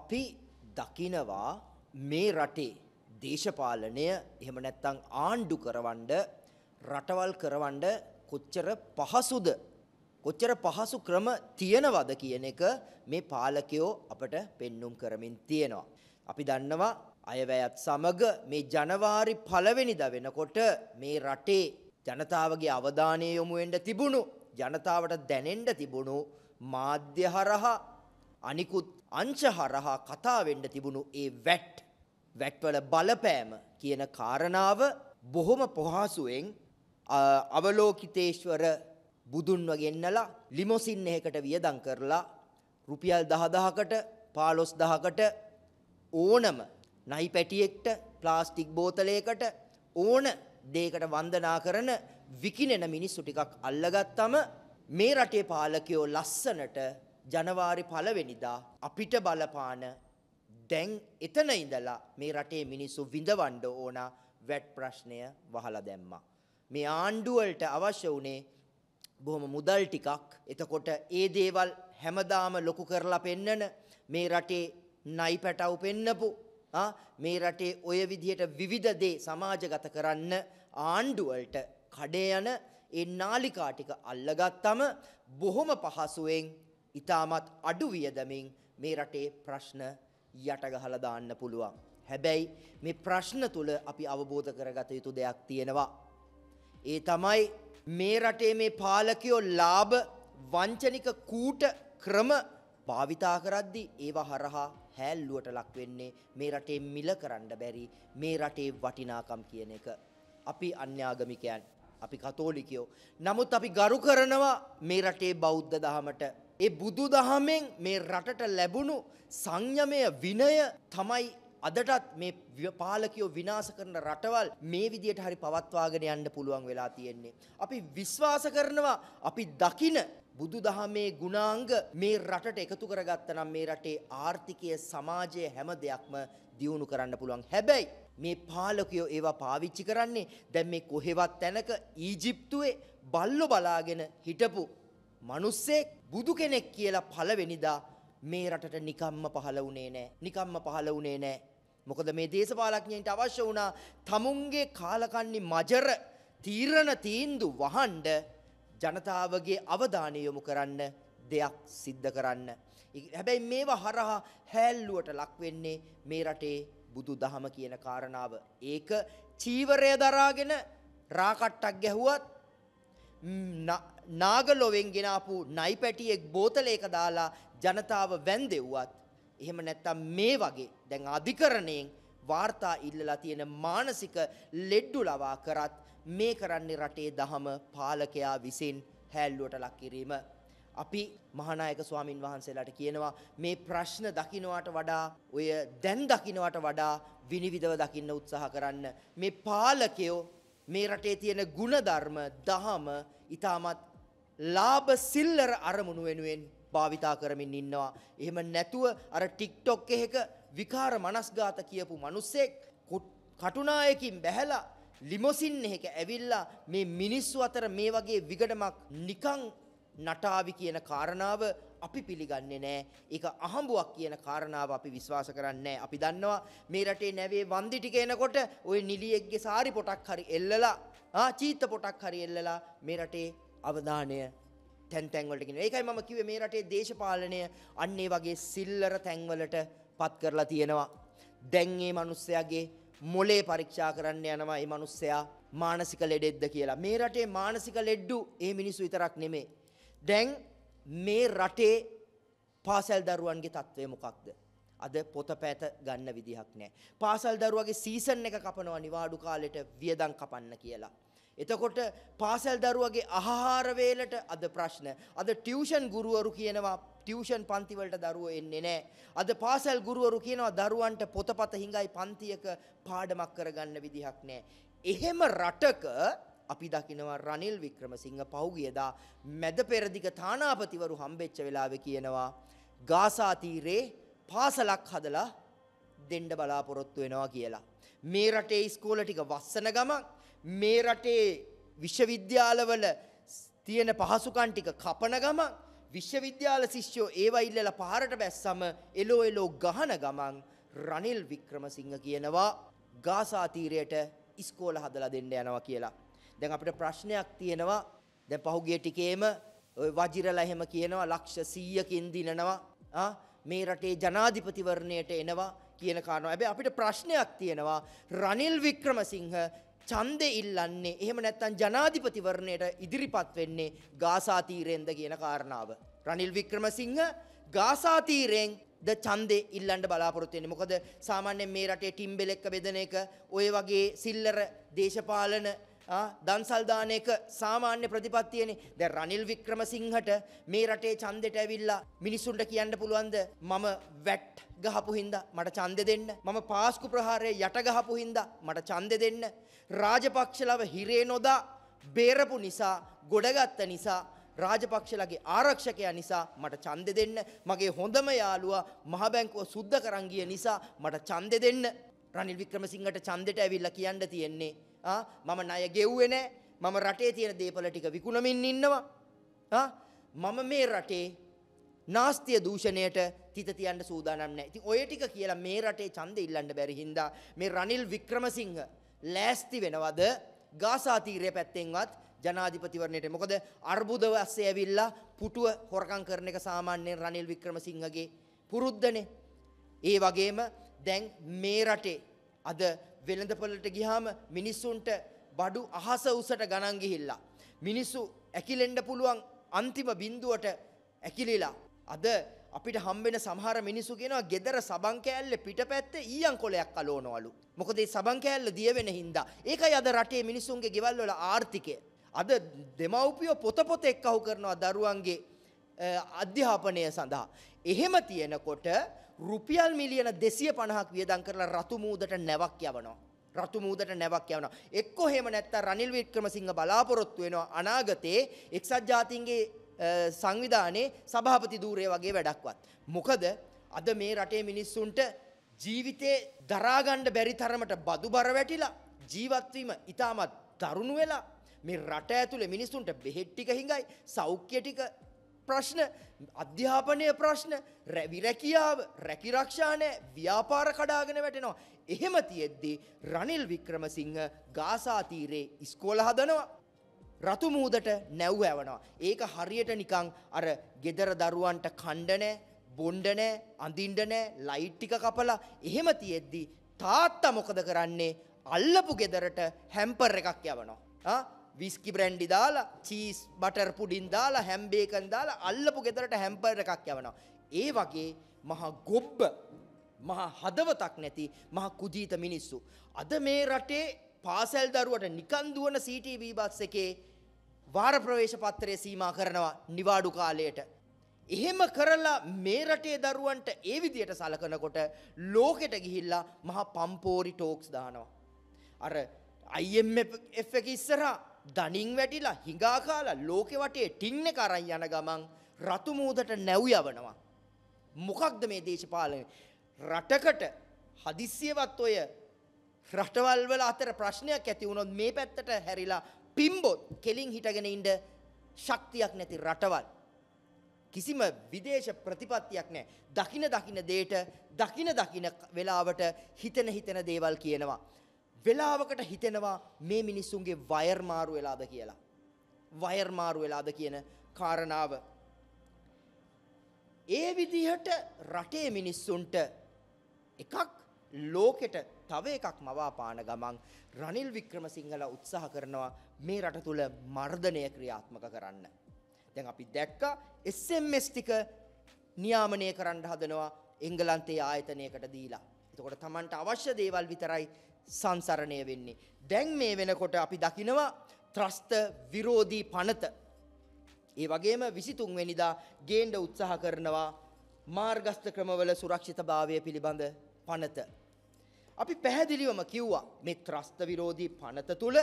අපි දකිනවා මේ රටේ දේශපාලනය එහෙම නැත්නම් ආණ්ඩු කරවන්න රටවල් කරවන්න කොච්චර පහසුද කොච්චර පහසු ක්‍රම තියෙනවද කියන එක මේ පාලකයෝ අපට පෙන්눔 කරමින් තියෙනවා. අපි දන්නවා අයවැයත් සමග මේ ජනවාරි පළවෙනිදා වෙනකොට මේ රටේ ජනතාවගේ අවධානය යොමු වෙන්න තිබුණු ජනතාවට දැනෙන්න තිබුණු මාධ්‍ය හරහා අනිකුත් අංශ හරහා කතා වෙන්න තිබුණු ඒ වැට් වැට්වල බලපෑම කියන කාරණාව බොහොම පොහසුවෙන් අවලෝකිතේශ්වර බුදුන් වගේ එන්නලා ලිමොසින් එකකට වියදම් කරලා රුපියල් 10000කට 15000කට ඕනම නයි පැටියෙක්ට ප්ලාස්ටික් බෝතලයකට ඕන දෙයකට වන්දනා කරන විකිනෙන මිනිස්සු ටිකක් අල්ලගත්තම මේ රටේ පාලකයෝ ලස්සනට ජනවාරි පළවෙනිදා අපිට බලපාන දැන් එතන ඉඳලා මේ රටේ මිනිස්සු විඳවන්න ඕන වැට් ප්‍රශ්නය වහලා දැම්මා. මේ ආණ්ඩුවලට අවශ්‍ය වුණේ බොහොම මුදල් ටිකක්. එතකොට ඒ දේවල් හැමදාම ලොකු කරලා පෙන්නන මේ රටේ නයි පැටව පෙන්නපු මේ රටේ ඔය විදිහට විවිධ දේ සමාජගත කරන්න ආණ්ඩුවලට කඩේ යන ඒ නාලිකා ටික අල්ලගත්තම බොහොම පහසුවෙන් ඉතාමත් අඩු වියදමින් මේ රටේ ප්‍රශ්න යටගහලා දාන්න පුළුවන්. හැබැයි මේ ප්‍රශ්න තුල අපි අවබෝධ කරගත යුතු දෙයක් තියෙනවා. ඒ තමයි මේ රටේ මේ පාලකයෝ ලාභ වංචනික කූට ක්‍රම භාවිතා කරද්දි ඒවා හරහා හැල්ලුවට ලක් වෙන්නේ මේ රටේ මිල කරන්න බැරි මේ රටේ වටිනාකම් කියන එක. අපි අන්‍යාගමිකයන් අපි කතෝලිකයෝ. නමුත් අපි ගරු කරනවා මේ රටේ බෞද්ධ දහමට ඒ බුදු දහමෙන් මේ රටට ලැබුණු සංයමය විනය තමයි අදටත් මේ පාලකයෝ විනාශ කරන රටවල් මේ විදියට හරි පවත්වාගෙන යන්න පුළුවන් වෙලා තියෙන්නේ. අපි විශ්වාස කරනවා අපි දකින බුදු දහමේ ගුණාංග මේ රටට එකතු කරගත්ත නම් මේ රටේ ආර්ථිකය සමාජය හැම දෙයක්ම දියුණු කරන්න පුළුවන්. හැබැයි මේ පාලකයෝ ඒවා පාවිච්චි කරන්නේ දැන් මේ කොහෙවත් තැනක ඊජිප්තුවේ බල්ලෝ බලාගෙන හිටපු මිනිස්සෙක් බුදු කෙනෙක් කියලා පළවෙනිදා මේ රටට නිකම්ම පහළ වුණේ නෑ. නිකම්ම පහළ වුණේ නෑ. මොකද මේ දේශපාලඥයන්ට අවශ්‍ය වුණා තමුන්ගේ කාලකන්ණි මජර තීරණ තීන්දු වහන්න ජනතාවගේ අවධානය යොමු කරන්න දෙයක් සිද්ධ කරන්න. හැබැයි මේවා හරහා හැල්ලුවට ලක් වෙන්නේ මේ රටේ බුදු දහම කියන කාරණාව. ඒක චීවරය දරාගෙන රාකට්ටක් ගැහුවත් නාගලොවෙන් ගෙනාපු නයිපැටියෙක් බෝතලයක දාලා ජනතාව වැන්දෙව්වත් එහෙම නැත්තම් මේ වගේ දැන් අධිකරණයෙන් වාර්තා ඉල්ලලා තියෙන මානසික ලෙඩ්ඩු ලවා කරත් මේ කරන්නේ රටේ දහම පාලකයා විසින් හැල්ලුවට ලක් කිරීම. අපි මහනායක ස්වාමින් වහන්සේලාට කියනවා මේ ප්‍රශ්න දකින්නවට වඩා ඔය දැන් දකින්නවට වඩා විනිවිදව දකින්න උත්සාහ කරන්න. මේ පාලකයෝ මේ රටේ තියෙන ಗುಣධර්ම, දහම ඊටමත් ලාභ සිල්ලර අරමුණු වෙනුවෙන් භාවිතා කරමින් ඉන්නවා. එහෙම නැතුව අර TikTok එකක විකාර මනස්ගත කියපු මිනිස්සෙක් කටුනායකින් බැහැලා ලිමොසින් එකක ඇවිල්ලා මේ මිනිස්සු අතර මේ වගේ විගඩමක් නිකං නටාවි කියන කාරණාව අපි පිළිගන්නේ නෑ. ඒක අහඹුවක් කියන කාරණාව අපි විශ්වාස කරන්නේ අපි දන්නවා මේ රටේ නැවේ වන්දි ටික එනකොට ওই නිලියෙක්ගේ සාරි පොටක් හරි එල්ලලා ආ චීත පොටක් හරි එල්ලලා මේ රටේ අවධානය තැන් තැන්වලට ගෙන. ඒකයි මම කිව්වේ මේ රටේ දේශපාලනය අන්න ඒ වගේ සිල්ලර තැන්වලට පත් කරලා තියෙනවා. දැන් මේ මිනිස්සයාගේ මොලේ පරීක්ෂා කරන්න යනවා මේ මිනිස්සයා මානසික ලෙඩෙක්ද කියලා. මේ රටේ මානසික ලෙඩු මේ මිනිස්සු විතරක් නෙමෙයි. දැන් මේ රටේ පාසල් දරුවන්ගේ තත්ත්වය මොකක්ද? අද පොත පැත ගන්න විදිහක් නෑ. පාසල් දරුවගේ සීසන් එක කපනවා නිවාඩු කාලෙට වියදම් කපන්න කියලා. එතකොට පාසල් දරුවගේ ආහාර වේලට අද ප්‍රශ්න. අද ටියුෂන් ගුරුවරු කියනවා ටියුෂන් පන්ති වලට දරුවෝ එන්නේ නැහැ. අද පාසල් ගුරුවරු කියනවා දරුවන්ට පොතපත හිඟයි පන්තියක පාඩමක් කරගන්න විදිහක් නැහැ. එහෙම රටක අපි දකිනවා රනිල් වික්‍රමසිංහ පහුගියදා මැද පෙරදිග තානාපතිවරු හම්බෙච්ච වෙලාවේ කියනවා ගාසා තීරේ පාසලක් හදලා දෙන්න බලාපොරොත්තු වෙනවා කියලා. මේ රටේ ඉස්කෝල ටික වස්සන ගමන් මේ රටේ විශ්වවිද්‍යාලවල තියෙන පහසුකම් ටික කපන ගමන් විශ්වවිද්‍යාල ශිෂ්‍යෝ ඒවා ඉල්ලලා පාරට බැස්සම එලෝ එලෝ ගහන ගමන් රනිල් වික්‍රමසිංහ කියනවා ගාසා තීරයට ඉස්කෝල හදලා දෙන්න යනවා කියලා. දැන් අපිට ප්‍රශ්නයක් තියෙනවා. දැන් පහුගිය ටිකේම ඔය වජිරලා එහෙම කියනවා ලක්ෂ 100කින් දිනනවා. ආ මේ රටේ ජනාධිපතිවරණයට එනවා කියන කාරණාව. හැබැයි අපිට ප්‍රශ්නයක් තියෙනවා රනිල් වික්‍රමසිංහ ඡන්දෙ ඉල්ලන්නේ එහෙම නැත්නම් ජනාධිපතිවරණයට ඉදිරිපත් වෙන්නේ ගාසා තීරෙන්ද කියන කාරණාව. රනිල් වික්‍රමසිංහ ගාසා තීරෙන් ද ඡන්දෙ ඉල්ලන්න බලාපොරොත්තු වෙන්නේ. මොකද සාමාන්‍යයෙන් මේ රටේ ටිම්බෙලෙක්ක බෙදෙන එක ඔය වගේ සිල්ලර දේශපාලන දන්සල් දාන එක සාමාන්‍ය ප්‍රතිපත්තියනේ. දැන් රනිල් වික්‍රමසිංහට මේ රටේ ඡන්දෙට ඇවිල්ලා මිනිසුන්ට කියන්න පුළුවන්ද මම වැට් ගහපු හින්දා මට ඡන්දෙ දෙන්න. මම පාස්කු ප්‍රහාරයේ යට ගහපු හින්දා මට ඡන්දෙ දෙන්න. රාජපක්ෂලව හිරේ නොදා බේරපු නිසා ගොඩගත්ත නිසා රාජපක්ෂලගේ ආරක්ෂකයා නිසා මට ඡන්දෙ දෙන්න. මගේ හොඳම යාළුවා මහ බැංකුව සුද්ධ කරන් ගිය නිසා මට ඡන්දෙ දෙන්න. රනිල් වික්‍රමසිංහට ඡන්දෙට ඇවිල්ලා කියන්න තියෙන්නේ ආ මම ණය ගෙව්වේ නෑ මම රටේ තියෙන දේපල ටික විකුණමින් ඉන්නවා ආ මම මේ රටේ නාස්තිය දූෂණයට තිත තියන්න සූදානම් නෑ. ඉතින් ඔය ටික කියලා මේ රටේ ඡන්දෙ ඉල්ලන්න බැරි හින්දා මේ රනිල් වික්‍රමසිංහ ලෑස්ති වෙනවද ගාසා තීරය පැත්තෙන්වත් ජනාධිපතිවරණයට. මොකද අර්බුද වස්සේ ඇවිල්ලා පුටුව හොරකම් කරන එක සාමාන්‍යයෙන් රනිල් වික්‍රමසිංහගේ පුරුද්දනේ. ඒ වගේම දැන් මේ රටේ අද වෙළඳපොළට ගිහාම මිනිස්සුන්ට බඩු අහස උසට ගණන් ගිහිල්ලා. මිනිස්සු ඇකිලෙන්න පුළුවන් අන්තිම බිඳුවට ඇකිලිලා. අද අපිට හම්බෙන සමහර මිනිස්සු කියනවා ගෙදර සබන් කෑල්ල පිටපැත්තේ ඊයන් කොලයක් අලවනවලු. මොකද මේ සබන් කෑල්ල දිය වෙන හින්දා. ඒකයි අද රටේ මිනිස්සුන්ගේ ගෙවල් වල ආර්ථිකය. අද දෙමව්පියෝ පොත පොත එක්කහු කරනවා දරුවන්ගේ අධ්‍යාපනය සඳහා. එහෙම තියෙනකොට රුපියල් මිලියන දෙසිය පණහක් වියදන් කරලා රතුමූදට නැවක් යවනවා. රතුමූදට නැවක් යවන. එක්කො හෙම නැත්ත රනිල් වික්‍රමසිංහ බලාපොරොත්තු වෙනවා අනාගතයේ එක්සත් ජාතින්ගේ සංවිධානයේ සභාපති ධූරය වගේ වැඩක්වත්. මොකද අද මේ රටේ මිනිස්සුන්ට ජීවිතේ දරාගණ්ඩ බැරි තරමට බදු බර වැටිලා ජීවත්වීම ඉතාමත් දරුණු වෙලා මේ රට ඇතුළේ මිනිස්සුන්ට බෙහෙට්ටික හිඟයි සෞඛ්‍ය ටික ප්‍රශ්න අධ්‍යාපනය ප්‍රශ්න රැවිරැකියාව රැකිරක්ෂානය ව්‍යාපාර කඩාගෙන වැටෙනවා. එහෙම තියෙද්දී රනිල් වික්‍රමසිංහ ගාසාතීරේ ඉස්කෝල හදනවා. රතුමූදට නැව් ඇවනවා. ඒක හරියට නිකං අර ගෙදර දරුවන්ට කණ්ඩනෑ බොන්්ඩනෑ අඳින්ඩනෑ ලයිට්ටික කපලා එහෙම තියෙද්දී තාත්තා මොකද කරන්නේ අල්ලපු ගෙදරට හැම්පර් එකක් යවනවා. විස්කි බ්‍රැන්ඩි දාලා චීස් බටර් පුඩින් දාලා හැම් බේකන් දාලා අල්ලපු ගෙදරට හැම්පර් එකක් යවනවා. ඒ වගේ මහා ගොබ්බ මහා හදවතක් නැති මහා කුජීත මිනිස්සු. අද මේ රටේ පාසැල් දරුවට නිකන් දුවන CTV බස් එකේ වාර ප්‍රවේශ පත්‍රය සීමා කරනවා නිවාඩු කාලයට. එහෙම කරලා මේ රටේ දරුවන්ට ඒ විදියට සලකනකොට ලෝකෙට ගිහිල්ලා මහා පම්පෝරි ටෝක්ස් දානවා. අර IMF එක ඉස්සරහා දණින් වැටිලා හිඟා කාලා ලෝකෙ වටේ ටින් එක අරන් යන ගමන් රතු මූදට නැව් යවනවා. මොකක්ද මේ දේශපාලනය? රටකට හදිස්සියවත් ඔය රටවල් වල අතර ප්‍රශ්නයක් ඇති වුණොත් මේ පැත්තට හැරිලා පිම්බොත් කෙලින් හිටගෙන ඉන්න ශක්තියක් නැති රටවල් කිසිම විදේශ ප්‍රතිපත්තියක් නැහැ. දකින දකින දේට දකින දකින වෙලාවට හිතන හිතන දේවල් කියනවා. වෙලාවකට හිතෙනවා මේ මිනිස්සුන්ගේ වයර් මාරු වෙලාද කියලා. වයර් මාරු වෙලාද කියන කාරණාව. ඒ විදිහට රටේ මිනිස්සුන්ට එකක් ලෝකෙට තව එකක් මවාපාන ගමන් රනිල් වික්‍රමසිංහලා උත්සාහ කරනවා මේ රට තුල මර්ධනය ක්‍රියාත්මක කරන්න. දැන් අපි දැක්ක SMS ටික නියාමනය කරන්න හදනවා එංගලන්තයේ ආයතනයකට දීලා. එතකොට Tamanට අවශ්‍ය දේවල් විතරයි සංසරණය වෙන්නේ. දැන් මේ වෙනකොට අපි දකිනවා ත්‍රස්ත විරෝධී පනත. ඒ වගේම 23 වෙනිදා ගේන්න උත්සාහ කරනවා මාර්ගස්ත ක්‍රමවල සුරක්ෂිතභාවය පිළිබඳ පනත. අපි පැහැදිලිවම කිව්වා මේ ත්‍රස්ත විරෝධී පනත තුල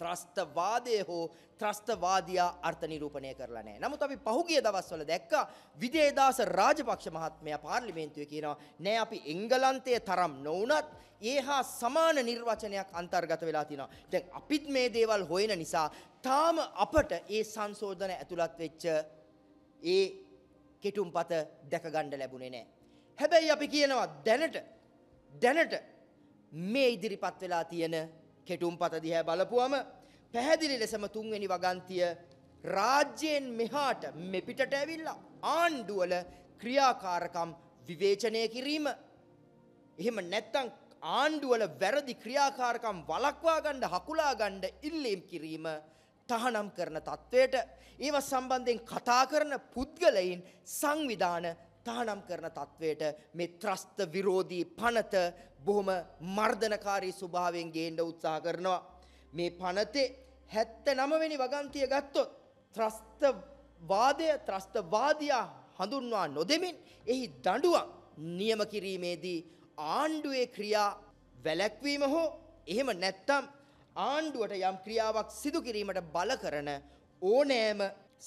ත්‍රස්තවාදය හෝ ත්‍රස්තවාදයා අර්ථ නිරූපණය කරලා නැහැ. නමුත් අපි පහුගිය දවස්වල දැක්කා විදේදාස රාජපක්ෂ මහත්මයා පාර්ලිමේන්තුවේ කියනවා නෑ අපි එංගලන්තයේ තරම් නොවුනත් ඒහා සමාන නිර්වචනයක් අන්තර්ගත වෙලා තිනවා. දැන් අපිත් මේ දේවල් හොයන නිසා තාම අපට ඒ සංශෝධන ඇතුළත් වෙච්ච ඒ කෙටුම්පත දැක ගන්න ලැබුණේ නැහැ. හැබැයි අපි කියනවා දැනට දැනට මේ ඉදිරිපත් වෙලා තියෙන කෙටුම්පත දිහා බලපුවම පැහැදිලි ලෙසම තුන්වෙනි වගන්තිය රාජ්‍යයෙන් මෙහාට මෙපිටට ඇවිල්ලා ආණ්ඩුවල ක්‍රියාකාරකම් විවේචනය කිරීම එහෙම නැත්තම් ආණ්ඩුවල වැරදි ක්‍රියාකාරකම් වලක්වා ගන්න හකුලා ගන්න ඉල්ලීම් කිරීම තහනම් කරන තත්වයට ඒව සම්බන්ධයෙන් කතා කරන පුද්ගලයින් සංවිධාන තහනම් කරන තත්වයට මේ ත්‍රස්ත විරෝධී පනත බොහොම මර්ධනකාරී ස්වභාවයෙන් ගේන්න උත්සාහ කරනවා. මේ පනතේ 79 වෙනි වගන්තිය ගත්තොත් ත්‍රස්ත වාදය ත්‍රස්තවාදියා හඳුන්වා නොදෙමින් එහි දඬුවම් නියම කිරීමේදී ආණ්ඩුවේ ක්‍රියා වැළැක්වීම හෝ එහෙම නැත්නම් ආණ්ඩුවට යම් ක්‍රියාවක් සිදු කිරීමට බල කරන ඕනෑම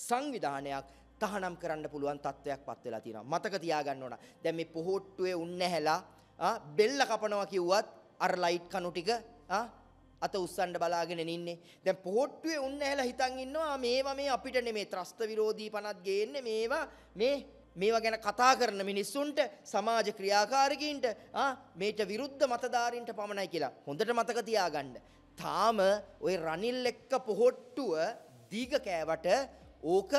සංවිධානයක් තහනම් කරන්න පුළුවන් තත්වයක්පත් වෙලා තියෙනවා. මතක තියාගන්න ඕන. දැන් මේ පොහොට්ටුවේ උන්න ඇහැලා බෙල්ල කපනවා කිව්වත් අර ලයිට් කණු ටික අත උස්සන්න බලාගෙන ඉන්නේ. දැන් පොහොට්ටුවේ උන්න ඇහැලා හිතන් ඉන්නවා මේවා මේ අපිට නෙමේ ත්‍රස්ත විරෝධී පනත් ගේන්නේ මේවා මේ මේවා ගැන කතා කරන මිනිස්සුන්ට සමාජ ක්‍රියාකාරකීන්ට මේට විරුද්ධ මතධාරීන්ට පමණයි කියලා. හොඳට මතක තියාගන්න. තාම ওই රනිල් එක්ක පොහොට්ටුව දීග කෑවට ඕක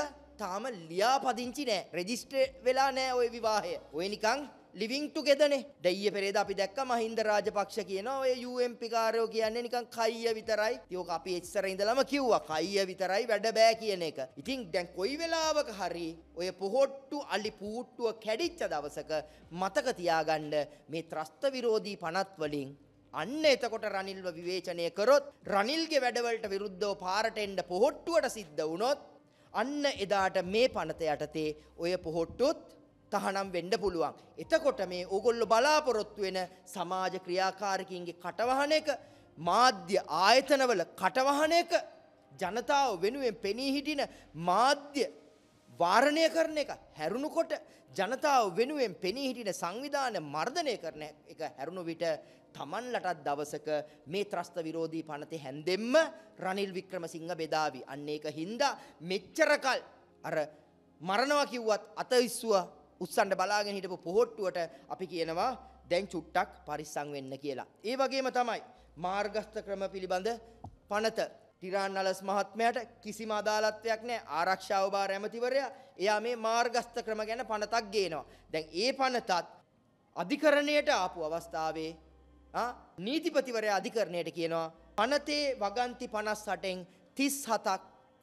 තාම ලියාපදිංචි නෑ රෙජිස්ට්‍රේ වෙලා නෑ ඔය විවාහය. ඔය නිකං ලිවිං ටුගෙදනේ දෙයිය පෙරේද අපි දැක්ක මහින්ද රාජපක්ෂ කියනවා ඔය UMP කාරයෝ කියන්නේ නිකන් කයිය විතරයි. ඒක අපි එච්චර ඉඳලම කිව්වා කයිය විතරයි වැඩ බෑ කියන එක. ඉතින් දැන් කොයි වෙලාවක හරි ඔය පොහොට්ටු අලි පූට්ටුව කැඩිච්ච දවසක මතක තියාගන්න මේ ත්‍රස්ත විරෝධී පනත් වලින් අන්න එතකොට රනිල්ව විවේචනය කරොත් රනිල්ගේ වැඩවලට විරුද්ධව පාරට එන්න පොහොට්ටුවට සිද්ධ වුණොත් අන්න එදාට මේ පනත යටතේ ඔය පොහොට්ටුත් තහනම් වෙන්න පුළුවන්. එතකොට මේ ඕගොල්ලෝ බලාපොරොත්තු වෙන සමාජ ක්‍රියාකාරකින්ගේ කටවහන එක මාධ්‍ය ආයතනවල කටවහන එක ජනතාව වෙනුවෙන් පෙනී හිටින මාධ්‍ය වාරණය කරන එක හැරුණුකොට ජනතාව වෙනුවෙන් පෙනී හිටින සංවිධාන මර්ධනය කරන එක හැරුණු විට තමන්ලටත් දවසක මේ ත්‍රස්ත විරෝධී පනතේ හැන්දෙම්ම රනිල් වික්‍රමසිංහ බෙදාවි. අන්න ඒක හින්දා මෙච්චරකල් අර මරණවා කිව්වත් අත ඉස්සුව උස්සන්න බලාගෙන හිටපු පොහොට්ටුවට අපි කියනවා දැන් චුට්ටක් පරිස්සම් වෙන්න කියලා. ඒ වගේම තමයි මාර්ගස්ත ක්‍රම පිළිබඳ පනත ටිරාන් නලස් මහත්මයාට කිසිම අදාළත්වයක් නැහැ ආරක්ෂාව භාර ඇමතිවරයා එයා මේ මාර්ගස්ත ක්‍රම ගැන පනතක් ගේනවා. දැන් ඒ පනතත් අධිකරණයට ආපු අවස්ථාවේ නීතිපතිවරයා අධිකරණයට කියනවා පනතේ වගන්ති 58න් 37ක්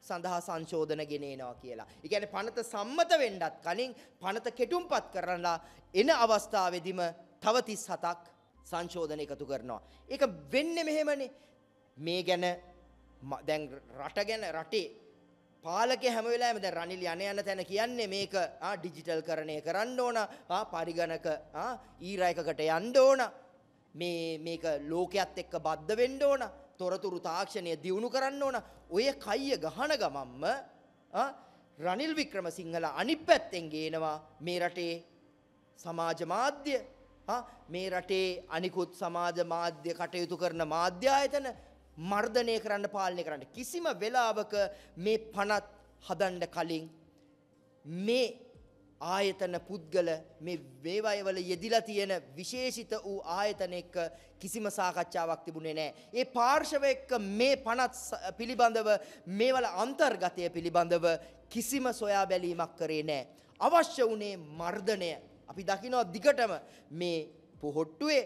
සඳහා සංශෝධන ගෙනේනවා කියලා. ඒ කියන්නේ පනත සම්මත වෙන්නත් කලින් පනත කෙටුම්පත් කරලා එන අවස්ථාවේදීම තව 37ක් සංශෝධන එකතු කරනවා. ඒක වෙන්නේ මෙහෙමනේ. මේ ගැන දැන් රට ගැන රටේ පාලක හැම වෙලාවෙම දැන් රනිල් යන යන තැන කියන්නේ මේක ආ ඩිජිටල් කරණය කරන්න ඕන ආ පරිගණක ආ ඊරා එකකට යන්න ඕන මේ මේක ලෝකයේත් එක්ක බද්ධ වෙන්න ඕන. තොරතුරු තාක්ෂණය දියුණු කරන්න ඕන. ඔය කය ගහන ගමම්ම රනිල් වික්‍රමසිංහල අනිත් පැත්තෙන් ගේනවා මේ රටේ සමාජ මාධ්‍ය මේ රටේ අනිකුත් සමාජ මාධ්‍ය කටයුතු කරන මාධ්‍ය ආයතන මර්ධනය කරන්න පාලනය කරන්න කිසිම වෙලාවක මේ පනත් හදන්න කලින් මේ ආයතන පුද්ගල මේ වේවයවල යෙදිලා තියෙන විශේෂිත වූ ආයතන එක්ක කිසිම සාකච්ඡාවක් තිබුණේ නැහැ. ඒ පාර්ශව එක්ක මේ පනත් පිළිබඳව මේවල අන්තර්ගතය පිළිබඳව කිසිම සොයා බැලීමක් කරේ නැහැ. අවශ්‍ය වුණේ මර්ධනය. අපි දකිනවා දිගටම මේ පොහොට්ටුවේ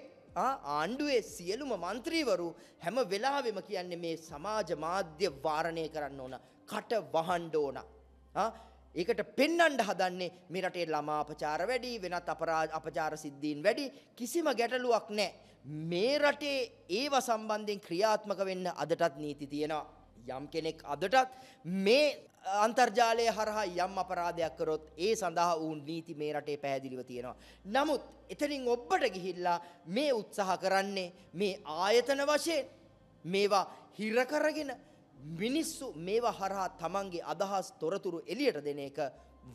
ආණ්ඩුවේ සියලුම മന്ത്രിවරු හැම වෙලාවෙම කියන්නේ මේ සමාජ මාධ්‍ය වාරණය කරන්න ඕන. කට වහන්න ඕන. ඒකට පෙන්නන්ඩ හදන්නේ මේ රටේ ළමා අපචාර වැඩි වෙනත් අපචාර සිද්ධීන් වැඩි කිසිම ගැටලුවක් නෑ. මේ රටේ ඒව සම්බන්ධයෙන් ක්‍රියාත්මක වෙන්න අදටත් නීති තියෙනවා. යම් කෙනෙක් අදටත් මේ අන්තර්ජාලය හරහා යම් අපරාධයක් කරොත් ඒ සඳහා ඌන් නීති මේ රටේ පැහැදිලිව තියෙනවා. නමුත් එතනින් ඔබ්බට ගිහිල්ලා මේ උත්සාහ කරන්නේ මේ ආයතන වශයෙන් මේවා හිරකරගෙන මිනිස්සු මේවා හරහා තමන්ගේ අදහස් තොරතුරු එලියට දෙන එක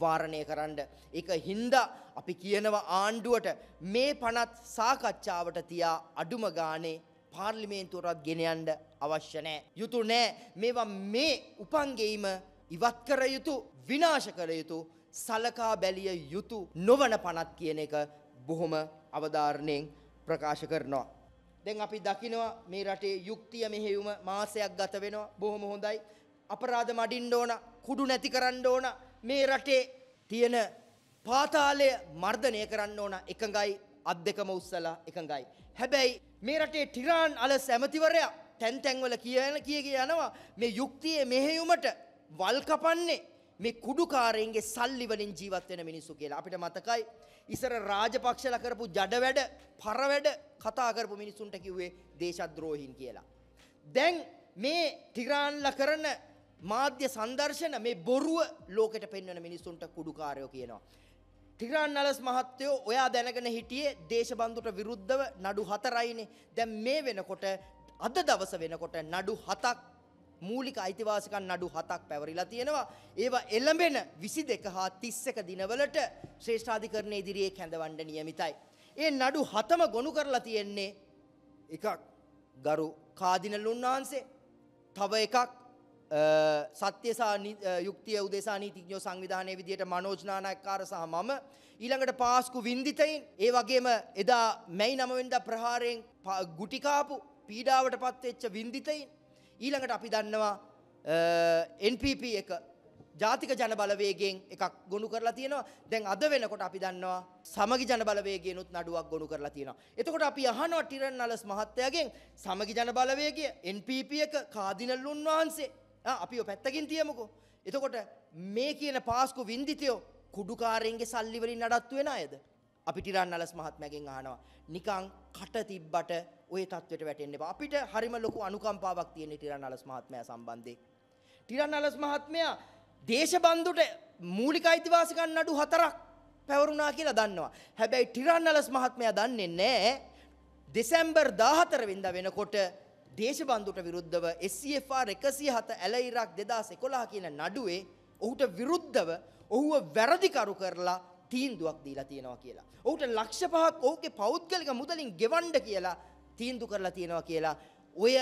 වාරණය කරන්න. එක හින්දා අපි කියනවා ආණ්ඩුවට මේ පනත් සාකච්ඡාවට තියා අඩුම ගානේ පාර්ලිමේන්තුවරත් ගෙනයන්ඩ අවශ්‍ය නෑ. යුතු නෑ මේවා මේ උපන්ගේම ඉවත් කර යුතු විනාශ කර යුතු සලකා බැලිය යුතු නොවන පනත් කියන එක බොහොම අවධාරණයෙන් ප්‍රකාශ කරනවා. දැන් අපි දකිනවා මේ රටේ යුක්තිය මෙහෙයුම මාසයක් ගත වෙනවා. බොහොම හොඳයි. අපරාධ මඩින්න ඕන, කුඩු නැති කරන්න ඕන. මේ රටේ තියෙන පාතාලය මර්ධනය කරන්න ඕන එකඟයි අත් දෙකම උස්සලා එකඟයි. හැබැයි මේ රටේ ටිරාන් අලස් ඇමතිවරයා තැන් තැන්වල කියන කිය යනවා මේ යුක්තියේ මෙහෙයුමට වල් කපන්නේ මේ කුඩුකාරයන්ගේ සල්ලි වලින් ජීවත් වෙන මිනිස්සු කියලා. අපිට මතකයි ඉසර රාජපක්ෂලා කරපු ජඩ වැඩ, පර වැඩ කතා කරපු මිනිසුන්ට කිව්වේ දේශද්‍රෝහීන් කියලා. දැන් මේ ටිරාන්ලා කරන මාධ්‍ය සංදර්ශන මේ බොරුව ලෝකෙට පෙන්වන මිනිසුන්ට කුඩුකාරයෝ කියනවා. ටිරාන් නලස් මහත්තයෝ ඔයා දැනගෙන හිටියේ දේශබන්දුට විරුද්ධව නඩු හතරයිනේ. දැන් මේ වෙනකොට අද දවස වෙනකොට නඩු හතක් මූලික අයිතිවාසිකම් නඩු හතක් පැවරිලා තියෙනවා. ඒවා එළඹෙන 22 හා 31 දිනවලට ශ්‍රේෂ්ඨාධිකරණයේ ඉදිරියේ කැඳවන්න නියමිතයි. ඒ නඩු හතම ගොනු කරලා තියෙන්නේ එකක් ගරු කාදිනල් උන්වහන්සේ, තව එකක් සත්‍යසා යුක්තිය උදෙසා නීතිඥෝ සංවිධානයේ විදියට මනෝජ් නානායක්කාර සහ මම ඊළඟට පාස්කු වින්දිතයින් ඒ වගේම එදා මැයි 9 වෙනිදා ප්‍රහාරයෙන් ගුටි කාපු පීඩාවට පත්වෙච්ච වින්දිතයින් ඊළඟට අපි දන්නවා NPP එක ජාතික ජන බලවේගයෙන් එකක් ගොනු කරලා තියෙනවා. දැන් අද වෙනකොට අපි දන්නවා සමගි ජන බලවේගයෙන්ුත් නඩුවක් ගොනු කරලා තියෙනවා. එතකොට අපි අහනවා ටිරන් නලස් මහත්තයාගෙන් සමගි ජන බලවේගය NPP එක කාදිනල් උන්වහන්සේ අපිව පැත්තකින් තියමුකෝ. එතකොට මේ කියන පාස්කු වින්දිතයෝ කුඩුකාරයන්ගේ සල්ලි වලින් නඩත්තු වෙන අයද? අපි ටිරන්නලස් මහත්මයාගෙන් අහනවා. නිකන් කට තිබ්බට ওই தത്വෙට වැටෙන්න එපා. අපිට හරිම ලොකු අනුකම්පාවක් තියෙන ටිරන්නලස් මහත්මයා සම්බන්ධයෙන්. ටිරන්නලස් මහත්මයා දේශබන්දුට මූලික අයිතිවාසිකම් නඩු හතරක් පැවරුණා කියලා දන්නවා. හැබැයි ටිරන්නලස් මහත්මයා දන්නේ නැහැ දෙසැම්බර් 14 වෙනිදා වෙනකොට දේශබන්දුට විරුද්ධව SCFR 107 ඇල ඉරක් 2011 කියන නඩුවේ ඔහුට විරුද්ධව ඔහුව වැරදිකරු කරලා තීන්දුවක් දීලා තියෙනවා කියලා. ඔහුට ලක්ෂ පහක් ඔහුගේ පෞද්ගලික මුදලින් ගෙවන්න කියලා තීන්දු කරලා තියෙනවා කියලා. ඔය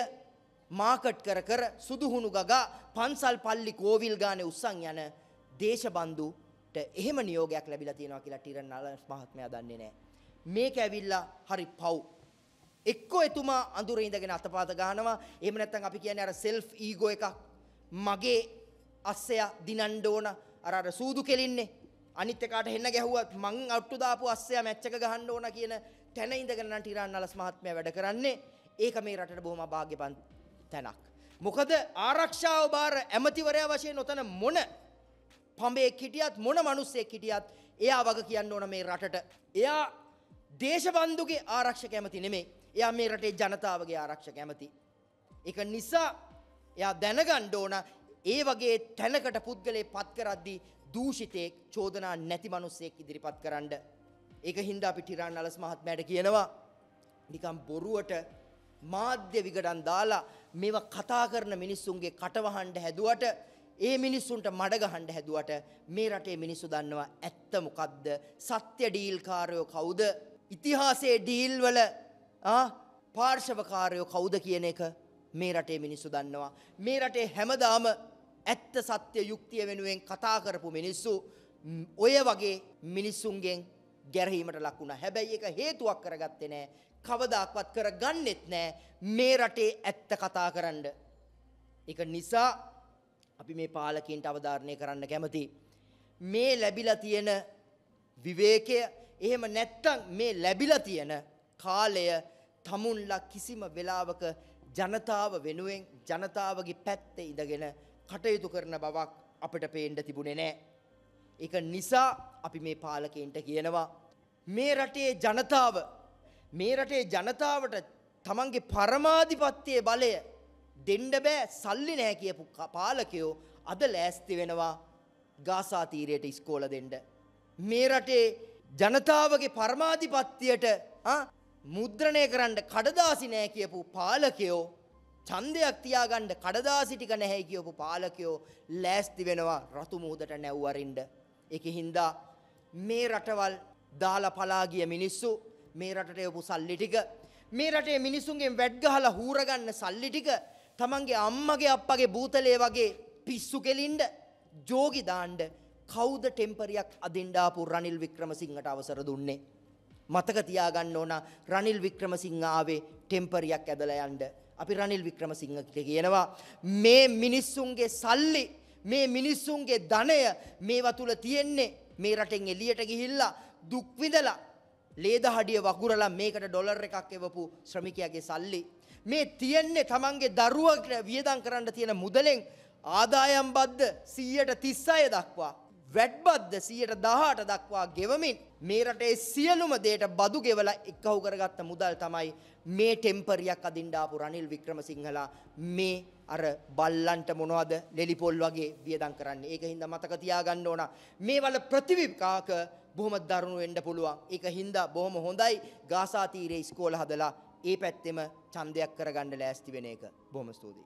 මාකට් කර කර සුදුහුණු ගගා පන්සල් පල්ලි කෝවිල් ගානේ උස්සන් යන දේශබන්දුට එහෙම නියෝගයක් ලැබිලා තියෙනවා කියලා ටිරන් නලස් මහත්මයා දන්නේ නැහැ. මේක ඇවිල්ලා හරි පව්. එක්කෝ එතුමා අඳුරේ ඉඳගෙන අතපාත ගන්නවා. එහෙම නැත්නම් අපි කියන්නේ අර self ego එකක්. මගේ අස්සය දිනන්න ඕන අර අර සූදු කෙලින්නේ අනිත් එකාට හෙන්න ගැහුවත් මං අට්ටු දාපු අස්සයා මැච් එක ගහන්න ඕන කියන තැන ඉඳගෙන නම් ටිරාන් නලස් මහත්මයා වැඩ කරන්නේ. ඒක මේ රටට බොහොම අභාග්‍යපන්ත තැනක්. මොකද ආරක්ෂාව බාර ඇමතිවරයා වශයෙන් ඔතන මොන පඹෙක් හිටියත් මොන මිනිස්සෙක් හිටියත් එයා වග කියන්න ඕන මේ රටට. එයා දේශබන්දුගේ ආරක්ෂක ඇමති නෙමෙයි. එයා මේ රටේ ජනතාවගේ ආරක්ෂක ඇමති. ඒක නිසා එයා දැනගන්න ඕන ඒ වගේ තැනකට පුද්ගලයේ පත් කරද්දී දූෂිතයෙක් චෝදනා නැති මනුස්සයෙක් ඉදිරිපත් කරන්න. ඒක හින්දා අපි ටිරාන් අලස් මහත්මයාට කියනවා නිකම් බොරුවට මාධ්‍ය විගඩන් දාලා මේවා කතා කරන මිනිස්සුන්ගේ කටවහන්න හැදුවට ඒ මිනිස්සුන්ට මඩගහන්න හැදුවට මේ රටේ මිනිස්සු දන්නවා ඇත්ත මොකද්ද සත්‍ය ඩීල්කාරයෝ කවුද ඉතිහාසයේ ඩීල් වල පාර්ශවකාරයෝ කවුද කියන එක මේ රටේ මිනිස්සු දන්නවා මේ රටේ හැමදාම ඇත්ත සත්‍ය යුක්තිය වෙනුවෙන් කතා කරපු මිනිස්සු ඔය වගේ මිනිස්සුන්ගෙන් ගැරහීමට ලක්ුණා. හැබැයි ඒක හේතුවක් කරගත්තේ නෑ. කවදාක්වත් කරගන්නෙත් නෑ මේ රටේ ඇත්ත කතා කරන්න. ඒක නිසා අපි මේ පාලකින්ට අවධාරණය කරන්න කැමති. මේ ලැබිලා තියෙන විවේකය එහෙම නැත්තම් මේ ලැබිලා තියෙන කාලය තමුන්ලා කිසිම වෙලාවක ජනතාව වෙනුවෙන් ජනතාවගේ පැත්තේ ඉඳගෙන කටයුතු කරන බවක් අපට පේන්ඩ තිබුණේ නෑ. එක නිසා අපි මේ පාලකෙන්ට කියනවා. මේ රටේ ජනතාව මේ රටේ ජනතාවට තමන්ගේ පරමාධිපත්තියේ බලය දෙන්ඩ බෑ සල්ලි නෑ කියපු පාලකයෝ අද ලෑස්ති වෙනවා ගාසාතීරයට ඉස්කෝල දෙන්ඩ. මේ රටේ ජනතාවගේ පරමාධිපත්තියට මුද්‍රණය කරන්න කඩදාසි නෑ කියපු පාලකයෝ ඡන්දයක් තියාගන්න කඩදාසි ටික නැහැ කියපු පාලකයෝ ලෑස්ති වෙනවා රතු මුහුදට නැව්වරින්න. ඒකේ හින්දා මේ රටවල් දාලා පලා ගිය මිනිස්සු මේ රටට යපු සල්ලි ටික මේ රටේ මිනිසුන්ගෙන් වැඩ් ගහලා හූරගන්න සල්ලි ටික තමන්ගේ අම්මගේ අප්පගේ බූතලේ වගේ පිස්සු කෙලින්ඩ ජෝගි දාන්න කවුද ටෙම්පරියක් අදින්ඩාපු රනිල් වික්‍රමසිංහට අවසර දුන්නේ. මතක තියාගන්න ඕන රනිල් වික්‍රමසිංහ ආවේ ටෙම්පරියක් ඇදලා යන්න අපි රනිල් වික්‍රමසිංහට කියනවා මේ මිනිස්සුන්ගේ සල්ලි මේ මිනිස්සුන්ගේ ධනය මේවා තුල තියෙන්නේ මේ රටෙන් එළියට ගිහිල්ලා දුක් විඳලා ලේදහඩිය වගුරලා මේකට ඩොලර් එකක් එවපු ශ්‍රමිකයාගේ සල්ලි මේ තියෙන්නේ තමන්ගේ දරුවා වියදම් කරන්න තියෙන මුදලෙන් ආදායම් බද්ද 100ට 36 දක්වා වැඩ්බද්ද සියයට දහට දක්වා ගෙවමින් මේ රටේ සියලුම දේට බදු ගෙවල එක්කහු කරගත්ත මුදල් තමයි මේ ටෙම්පරියක් අදින්ඩාපු රනිල් වික්‍රමසිංහලා මේ අර බල්ලන්ට මොනවද ලෙලිපොල් වගේ වියදම් කරන්නේ. ඒක හින්දා මතක තියාගන්න ඕන. මේවල ප්‍රතිවිකාක බොහොම දරුණු වෙන්න පුළුවන්. ඒක හින්දා බොහොම හොඳයි ගාසා තීරයේ ඉස්කෝල හදලා ඒ පැත්තෙම ඡන්දයක් කරගන්න ලෑස්ති වෙන එක. බොහොම ස්තුතියි.